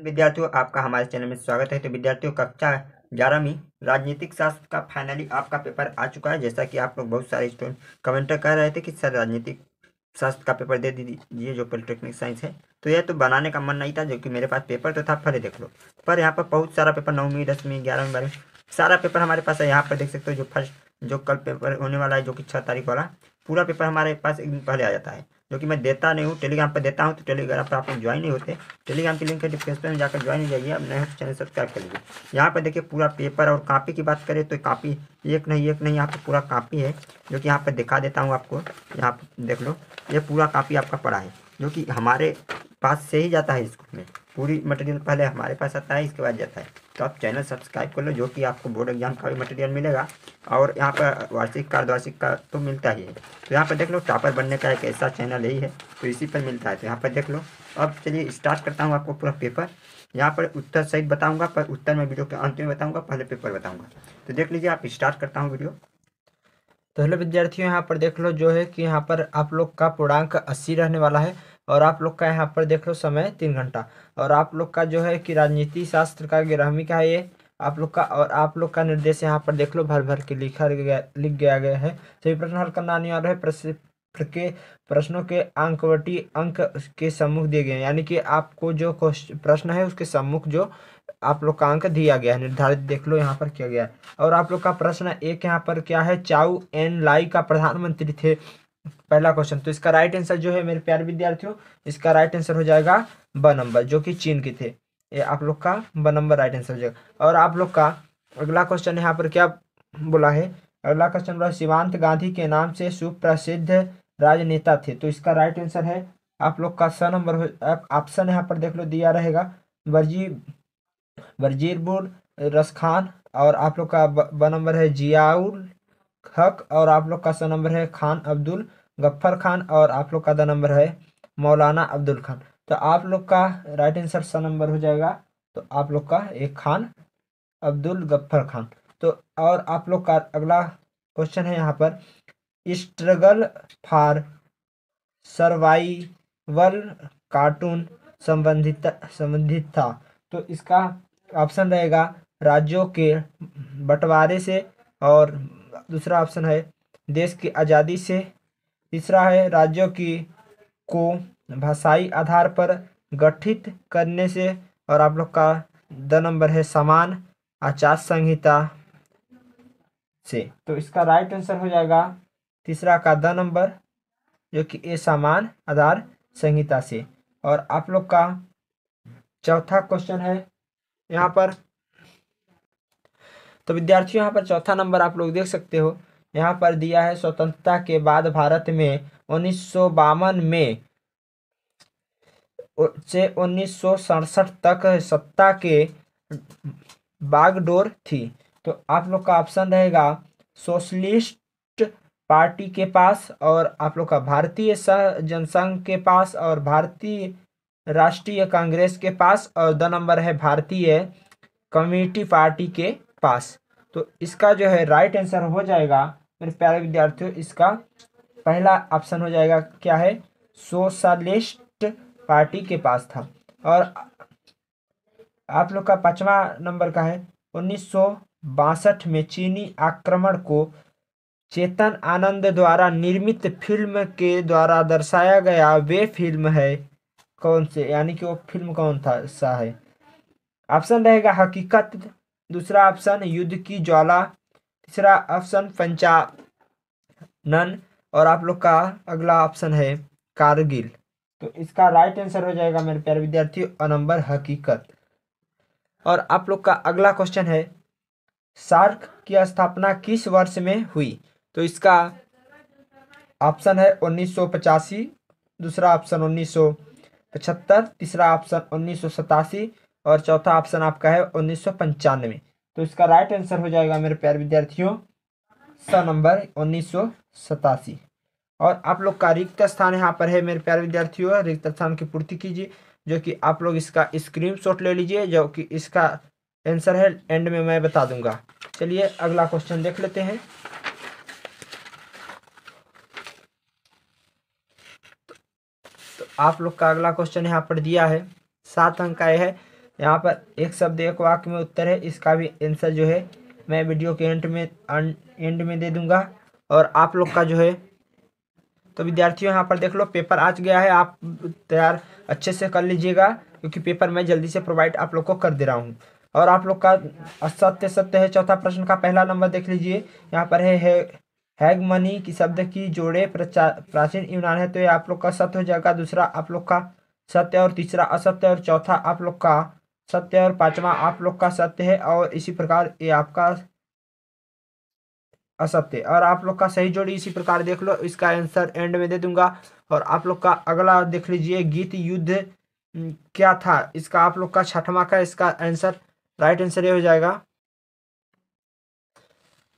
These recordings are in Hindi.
विद्यार्थियों आपका हमारे चैनल में स्वागत है तो विद्यार्थियों कक्षा ग्यारह में राजनीतिक शास्त्र का फाइनली आपका पेपर आ चुका है जैसा कि आप लोग बहुत सारे स्टूडेंट कमेंटर कह रहे थे कि सर राजनीतिक शास्त्र का पेपर दे दीजिए जो पॉलिटेक्निक साइंस है तो यह तो बनाने का मन नहीं था जो कि मेरे पास पेपर तो था फिर देख लो पर यहाँ पर बहुत सारा पेपर नौवीं दसवीं ग्यारहवीं बारहवीं सारा पेपर हमारे पास है यहाँ पर देख सकते हो जो फर्स्ट जो कल पेपर होने वाला है जो कि छः तारीख वाला पूरा पेपर हमारे पास एक दिन पहले आ जाता है जो कि मैं देता नहीं हूँ टेलीग्राम पर देता हूँ तो टेलीग्राम पर आप लोग ज्वाइन नहीं होते टेलीग्राम की लिंक है डिस्क्रिप्शन में जाकर ज्वाइन हो जाइए अब नए चैनल सब्सक्राइब तो कर लीजिए यहाँ पर देखिए पूरा पेपर और कापी की बात करें तो कापी एक नहीं एक नहीं यहाँ पर पूरा कापी है जो कि यहाँ पर दिखा देता हूँ आपको यहाँ पर देख लो ये पूरा कापी आपका पड़ा है जो कि हमारे पास से ही जाता है स्कूल में पूरी मटेरियल पहले हमारे पास आता है इसके बाद जाता है तो आप चैनल सब्सक्राइब कर लो जो कि आपको बोर्ड एग्जाम का भी मटेरियल मिलेगा और यहाँ पर वार्षिक अर्धवार्षिक का तो मिलता ही है तो यहाँ पर देख लो टॉपर बनने का एक ऐसा चैनल यही है तो इसी पर मिलता है तो यहाँ पर देख लो अब चलिए स्टार्ट करता हूँ आपको पूरा पेपर यहाँ पर उत्तर सहित बताऊँगा पर उत्तर में वीडियो के अंत में बताऊँगा पहले पेपर बताऊँगा तो देख लीजिए आप स्टार्ट करता हूँ वीडियो तो हेलो विद्यार्थियों यहाँ पर देख लो जो है कि यहाँ पर आप लोग का पूर्णांक अस्सी रहने वाला है और आप लोग का यहाँ पर देख लो समय तीन घंटा और आप लोग का जो है कि राजनीति शास्त्र का ग्रहमी का है ये आप लोग का और आप लोग का निर्देश यहाँ पर देख लो भर भर के लिखा गया लिख गया गया है सभी प्रश्न हल करना अनिवार्य है प्रश्न के प्रश्नों के अंकवटी अंक के सम्मुख दिए गए हैं यानी कि आपको जो प्रश्न है उसके सम्मुख जो आप लोग का अंक दिया गया है निर्धारित देख लो यहाँ पर किया गया है और आप लोग का प्रश्न एक यहाँ पर क्या है चाउ एन लाई का प्रधानमंत्री थे पहला क्वेश्चन तो इसका राइट आंसर जो है मेरे प्यारे विद्यार्थियों इसका राइट आंसर हो जाएगा ब नंबर जो कि चीन के थे ये आप लोग का ब नंबर राइट आंसर हो जाएगा और आप लोग का अगला क्वेश्चन यहाँ पर क्या बोला है अगला क्वेश्चन बोला शिवांत गांधी के नाम से सुप्रसिद्ध राजनेता थे तो इसका राइट आंसर है आप लोग का स नंबर ऑप्शन यहाँ पर देख लो दिया रहेगा वर्जी वजीरपुर रसखान और आप लोग का ब नंबर है जियाउल हक और आप लोग का सा नंबर है खान अब्दुल गफ्फर खान और आप लोग का दा नंबर है मौलाना अब्दुल खान तो आप लोग का राइट आंसर सौ नंबर हो जाएगा तो आप लोग का एक खान अब्दुल गफ्फर खान तो और आप लोग का अगला क्वेश्चन है यहाँ पर स्ट्रगल फॉर सर्वाइवल कार्टून संबंधित संबंधित था तो इसका ऑप्शन रहेगा राज्यों के बंटवारे से और दूसरा ऑप्शन है देश की आज़ादी से तीसरा है राज्यों की को भाषाई आधार पर गठित करने से और आप लोग का द नंबर है समान आचार संहिता से तो इसका राइट आंसर हो जाएगा तीसरा का द नंबर जो कि ए समान आधार संहिता से और आप लोग का चौथा क्वेश्चन है यहाँ पर तो विद्यार्थियों यहाँ पर चौथा नंबर आप लोग देख सकते हो यहाँ पर दिया है स्वतंत्रता के बाद भारत में उन्नीस में से उन्नीस तक सत्ता के बागडोर थी तो आप लोग का ऑप्शन रहेगा सोशलिस्ट पार्टी के पास और आप लोग का भारतीय जनसंघ के पास और भारतीय राष्ट्रीय कांग्रेस के पास और द नंबर है भारतीय कम्युनिटी पार्टी के पास तो इसका जो है राइट आंसर हो जाएगा मेरे प्यारे विद्यार्थियों इसका पहला ऑप्शन हो जाएगा क्या है सोशलिस्ट पार्टी के पास था और आप लोग का पांचवा नंबर का है उन्नीस में चीनी आक्रमण को चेतन आनंद द्वारा निर्मित फिल्म के द्वारा दर्शाया गया वे फिल्म है कौन से यानी कि वो फिल्म कौन था सा है ऑप्शन रहेगा हकीकत दूसरा ऑप्शन युद्ध की ज्वाला तीसरा ऑप्शन नन और आप लोग का अगला ऑप्शन है कारगिल तो इसका राइट आंसर हो जाएगा मेरे प्यारे विद्यार्थी और नंबर हकीकत और आप लोग का अगला क्वेश्चन है सार्क की स्थापना किस वर्ष में हुई तो इसका ऑप्शन है उन्नीस दूसरा ऑप्शन उन्नीस तीसरा ऑप्शन उन्नीस और चौथा ऑप्शन आपका है उन्नीस तो इसका राइट आंसर हो जाएगा मेरे प्यार विद्यार्थियों स नंबर उन्नीस और आप लोग का रिक्त स्थान यहाँ पर है मेरे प्यार विद्यार्थियों रिक्त स्थान की पूर्ति कीजिए जो कि आप लोग इसका स्क्रीन शॉट ले लीजिए जो कि इसका आंसर है एंड में मैं बता दूंगा चलिए अगला क्वेश्चन देख लेते हैं तो, तो आप लोग का अगला क्वेश्चन यहाँ पर दिया है सात अंक का यह है यहाँ पर एक शब्द एक वाक्य में उत्तर है इसका भी आंसर जो है मैं वीडियो के एंड में एंड अं, में दे दूंगा और आप लोग का जो है तो विद्यार्थियों यहाँ पर देख लो पेपर आज गया है आप तैयार अच्छे से कर लीजिएगा क्योंकि पेपर मैं जल्दी से प्रोवाइड आप लोग को कर दे रहा हूँ और आप लोग का असत्य सत्य है चौथा प्रश्न का पहला नंबर देख लीजिए यहाँ पर है, है हैग मनी की शब्द की जोड़े प्राचीन यूनान है तो ये आप लोग का सत्य हो जाएगा दूसरा आप लोग का सत्य और तीसरा असत्य और चौथा आप लोग का सत्य और पांचवा आप लोग का सत्य है और इसी प्रकार ये आपका असत्य और आप लोग का सही जोड़ी इसी प्रकार देख लो इसका आंसर एंड में दे दूंगा और आप लोग का अगला देख लीजिए गीत युद्ध क्या था इसका आप लोग का छठवा का इसका आंसर राइट आंसर ये हो जाएगा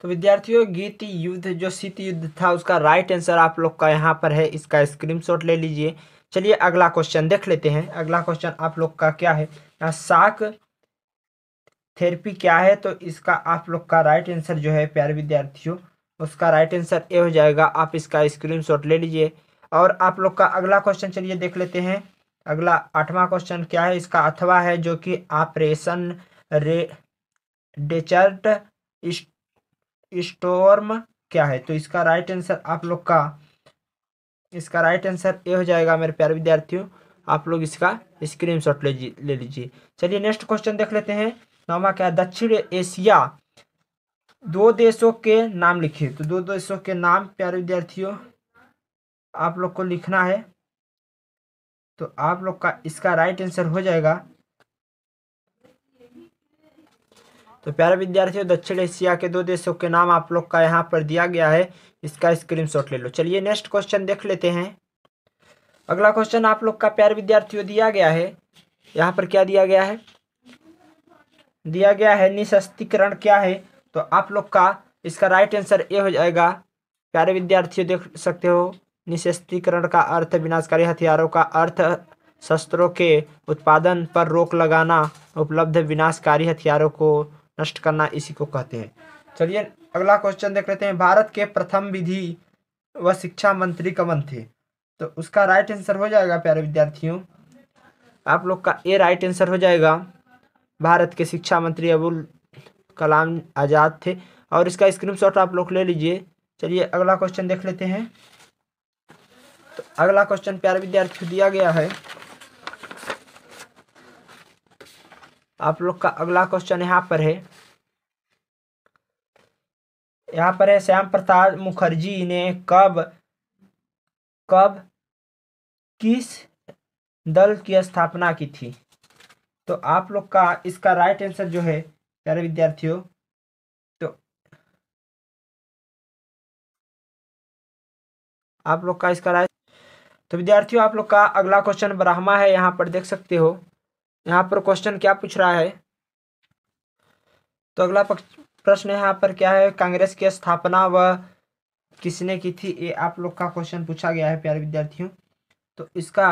तो विद्यार्थियों गीत युद्ध जो शीत युद्ध था उसका राइट आंसर आप लोग का यहाँ पर है इसका स्क्रीनशॉट ले लीजिए चलिए अगला क्वेश्चन देख लेते हैं अगला क्वेश्चन आप लोग का क्या है यहाँ थेरेपी क्या है तो इसका आप लोग का राइट आंसर जो है प्यारे विद्यार्थियों उसका राइट आंसर ए हो जाएगा आप इसका स्क्रीन शॉट ले लीजिए और आप लोग का अगला क्वेश्चन चलिए देख लेते हैं अगला आठवां क्वेश्चन क्या है इसका अथवा है जो कि ऑपरेशन रे डेचर्ट स्टोर्म क्या है तो इसका राइट आंसर आप लोग का इसका राइट आंसर ए हो जाएगा मेरे प्यारे विद्यार्थियों आप लोग इसका स्क्रीन शॉट ले लीजिए चलिए नेक्स्ट क्वेश्चन देख लेते हैं नौवा क्या दक्षिण एशिया दो देशों के नाम लिखिए तो दो देशों के नाम प्यारे विद्यार्थियों आप लोग को लिखना है तो आप लोग का इसका राइट आंसर हो जाएगा तो प्यारे विद्यार्थियों दक्षिण एशिया के दो देशों के नाम आप लोग का यहाँ पर दिया गया है इसका स्क्रीन ले लो चलिए नेक्स्ट क्वेश्चन देख लेते हैं अगला क्वेश्चन आप लोग का प्यारे विद्यार्थियों दिया गया है यहाँ पर क्या दिया गया है दिया गया है निशस्तीकरण क्या है तो आप लोग का इसका राइट आंसर ए हो जाएगा प्यारे विद्यार्थियों देख सकते हो निशस्तीकरण का अर्थ विनाशकारी हथियारों का अर्थ शस्त्रों के उत्पादन पर रोक लगाना उपलब्ध विनाशकारी हथियारों को नष्ट करना इसी को कहते हैं चलिए अगला क्वेश्चन देख लेते हैं भारत के प्रथम विधि व शिक्षा मंत्री कवन थे तो उसका राइट आंसर हो जाएगा प्यारे विद्यार्थियों आप लोग का ए राइट आंसर हो जाएगा भारत के शिक्षा मंत्री अबुल कलाम आज़ाद थे और इसका स्क्रीनशॉट आप लोग ले लीजिए चलिए अगला क्वेश्चन देख लेते हैं तो अगला क्वेश्चन प्यारे विद्यार्थियों दिया गया है आप लोग का अगला क्वेश्चन यहाँ पर है यहाँ पर है श्याम प्रसाद मुखर्जी ने कब कब किस दल की स्थापना की थी तो आप लोग का इसका राइट आंसर जो है प्यारे विद्यार्थियों तो आप लोग का इसका राइट तो विद्यार्थियों आप लोग का अगला क्वेश्चन ब्राह्मा है यहाँ पर देख सकते हो यहाँ पर क्वेश्चन क्या पूछ रहा है तो अगला प्रश्न यहाँ पर क्या है कांग्रेस की स्थापना व किसने की थी ये आप लोग का क्वेश्चन पूछा गया है प्यारे विद्यार्थियों तो इसका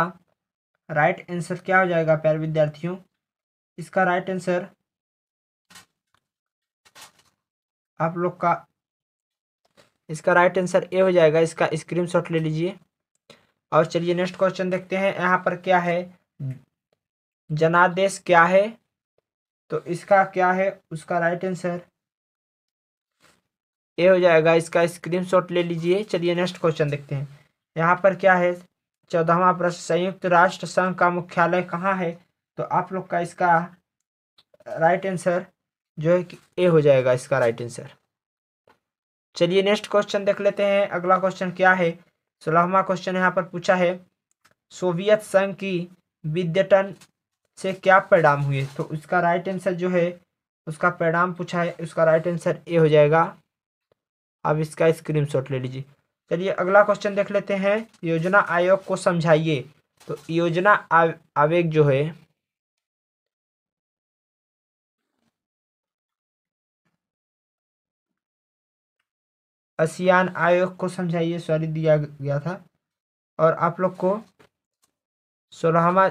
राइट आंसर क्या हो जाएगा प्यारे विद्यार्थियों इसका राइट आंसर आप लोग का इसका राइट आंसर ए हो जाएगा इसका स्क्रीनशॉट ले लीजिए और चलिए नेक्स्ट क्वेश्चन देखते हैं यहाँ पर क्या है जनादेश क्या है तो इसका क्या है उसका राइट आंसर ये हो जाएगा इसका स्क्रीनशॉट ले लीजिए चलिए नेक्स्ट क्वेश्चन देखते हैं यहाँ पर क्या है चौदहवा प्रश्न संयुक्त राष्ट्र संघ का मुख्यालय कहाँ है तो आप लोग का इसका राइट आंसर जो है कि ए हो जाएगा इसका राइट आंसर चलिए नेक्स्ट क्वेश्चन देख लेते हैं अगला क्वेश्चन क्या है सोलहवा क्वेश्चन यहाँ पर पूछा है सोवियत संघ की विद्यटन से क्या परिणाम हुए तो उसका राइट आंसर जो है उसका परिणाम पूछा है उसका राइट आंसर ए हो जाएगा अब इसका शॉट ले लीजिए चलिए अगला क्वेश्चन देख लेते हैं योजना आयोग को समझाइए तो योजना आवेग जो है असियान आयोग को समझाइए सॉरी दिया गया था और आप लोग को सोलहवा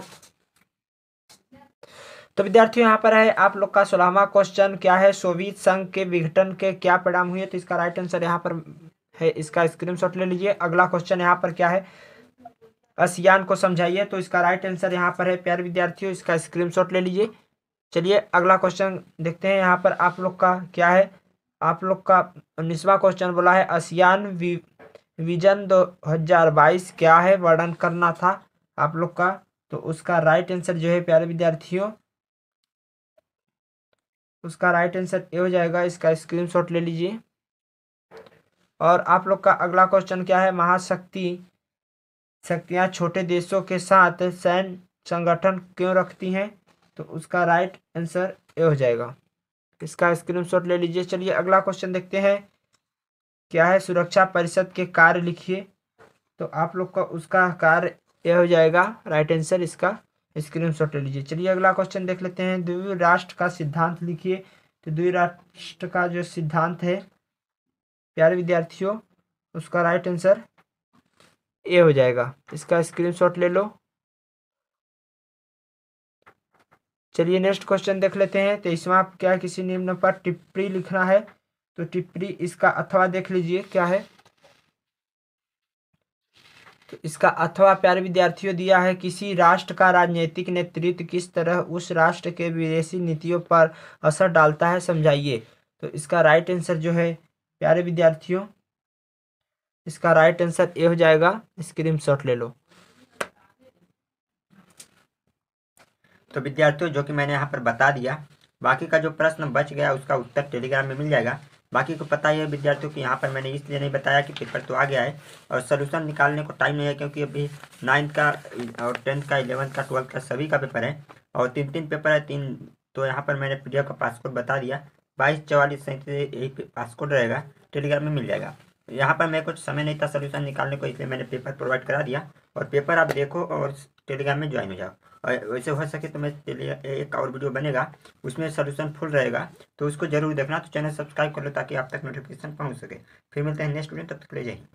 तो विद्यार्थियों यहाँ पर है आप लोग का सोलहवा क्वेश्चन क्या है सोवियत संघ के विघटन के क्या परिणाम हुए तो इसका राइट आंसर यहाँ पर है इसका स्क्रीनशॉट ले लीजिए अगला क्वेश्चन यहाँ पर क्या है असियान को समझाइए तो इसका राइट आंसर यहाँ पर है प्यार विद्यार्थियों इसका स्क्रीनशॉट ले लीजिए चलिए अगला क्वेश्चन देखते हैं यहाँ पर आप लोग का क्या है आप लोग का उन्नीसवा क्वेश्चन बोला है असियान वि, विजन दो हजार बाईस क्या है वर्णन करना था आप लोग का तो उसका राइट आंसर जो है प्यारे विद्यार्थियों उसका राइट आंसर ए हो जाएगा इसका स्क्रीनशॉट ले लीजिए और आप लोग का अगला क्वेश्चन क्या है महाशक्ति शक्तियाँ छोटे देशों के साथ सैन्य संगठन क्यों रखती हैं तो उसका राइट आंसर ए हो जाएगा इसका स्क्रीनशॉट ले लीजिए चलिए अगला क्वेश्चन देखते हैं क्या है सुरक्षा परिषद के कार्य लिखिए तो आप लोग का उसका कार्य ए हो जाएगा राइट आंसर इसका स्क्रीन शॉट ले लीजिए चलिए अगला क्वेश्चन देख लेते हैं द्वी राष्ट्र का सिद्धांत लिखिए तो द्वी राष्ट्र का जो सिद्धांत है प्यारे विद्यार्थियों उसका राइट आंसर ए हो जाएगा इसका स्क्रीनशॉट ले लो चलिए नेक्स्ट क्वेश्चन देख लेते हैं तो इसमें आप क्या किसी निम्न पर टिप्पणी लिखना है तो टिप्पणी इसका अथवा देख लीजिए क्या है तो इसका अथवा प्यारे विद्यार्थियों दिया है किसी राष्ट्र का राजनीतिक नेतृत्व किस तरह उस राष्ट्र के विदेशी नीतियों पर असर डालता है समझाइए तो इसका राइट आंसर जो है प्यारे विद्यार्थियों इसका राइट आंसर ए हो जाएगा स्क्रीन शॉट ले लो तो विद्यार्थियों जो कि मैंने यहाँ पर बता दिया बाकी का जो प्रश्न बच गया उसका उत्तर टेलीग्राम में मिल जाएगा बाकी को पता ही है विद्यार्थियों कि यहाँ पर मैंने इसलिए नहीं बताया कि पेपर तो आ गया है और सोल्यूशन निकालने को टाइम नहीं है क्योंकि अभी नाइन्थ का और टेंथ का इलेवंथ का ट्वेल्थ का सभी का पेपर है और तीन तीन पेपर है तीन तो यहाँ पर मैंने पी का पासपोर्ट बता दिया बाईस चौवालीस सैंतीस यही पासपोर्ट रहेगा टेलीग्राम में मिल जाएगा यहाँ पर मैं कुछ समय नहीं था सोल्यूशन निकालने को इसलिए मैंने पेपर प्रोवाइड करा दिया और पेपर आप देखो और टेलीग्राम में ज्वाइन हो जाओ और वैसे हो सके तो मैं एक और वीडियो बनेगा उसमें सोल्यूशन फुल रहेगा तो उसको जरूर देखना तो चैनल सब्सक्राइब कर लो ताकि आप तक नोटिफिकेशन पहुँच सके फिर मिलते हैं नेक्स्ट वीडियो तब तक ले जाइए